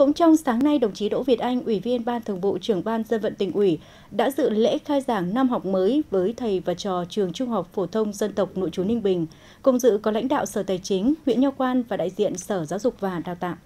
Cũng trong sáng nay, đồng chí Đỗ Việt Anh, Ủy viên Ban Thường vụ Trưởng ban Dân vận tỉnh ủy, đã dự lễ khai giảng năm học mới với thầy và trò Trường Trung học Phổ thông Dân tộc Nội trú Ninh Bình. Cùng dự có lãnh đạo Sở Tài chính, huyện Nho Quan và đại diện Sở Giáo dục và Đào tạo.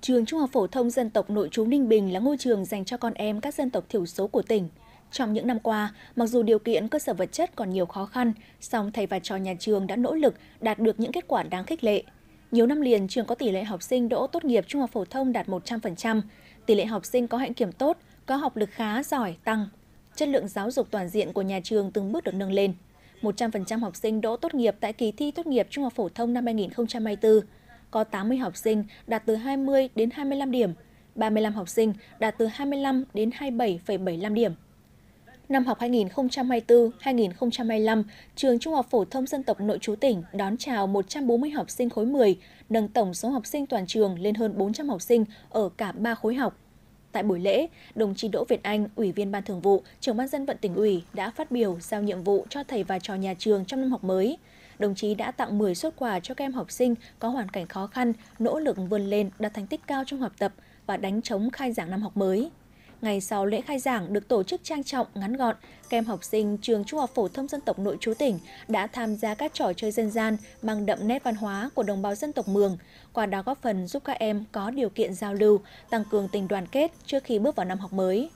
Trường Trung học Phổ thông Dân tộc Nội trú Ninh Bình là ngôi trường dành cho con em các dân tộc thiểu số của tỉnh. Trong những năm qua, mặc dù điều kiện cơ sở vật chất còn nhiều khó khăn, song thầy và trò nhà trường đã nỗ lực đạt được những kết quả đáng khích lệ – nhiều năm liền, trường có tỷ lệ học sinh đỗ tốt nghiệp trung học phổ thông đạt 100%, tỷ lệ học sinh có hạnh kiểm tốt, có học lực khá giỏi tăng. Chất lượng giáo dục toàn diện của nhà trường từng bước được nâng lên. 100% học sinh đỗ tốt nghiệp tại kỳ thi tốt nghiệp trung học phổ thông năm 2024. Có 80 học sinh đạt từ 20 đến 25 điểm, 35 học sinh đạt từ 25 đến 27,75 điểm năm học 2024-2025, trường Trung học phổ thông dân tộc nội chú tỉnh đón chào 140 học sinh khối 10, nâng tổng số học sinh toàn trường lên hơn 400 học sinh ở cả 3 khối học. Tại buổi lễ, đồng chí Đỗ Việt Anh, Ủy viên Ban Thường vụ, Trưởng ban dân vận tỉnh ủy đã phát biểu giao nhiệm vụ cho thầy và trò nhà trường trong năm học mới. Đồng chí đã tặng 10 xuất quà cho các em học sinh có hoàn cảnh khó khăn, nỗ lực vươn lên, đạt thành tích cao trong học tập và đánh chống khai giảng năm học mới. Ngày sau lễ khai giảng được tổ chức trang trọng, ngắn gọn, các em học sinh trường Trung học phổ thông dân tộc nội trú tỉnh đã tham gia các trò chơi dân gian mang đậm nét văn hóa của đồng bào dân tộc Mường, qua đó góp phần giúp các em có điều kiện giao lưu, tăng cường tình đoàn kết trước khi bước vào năm học mới.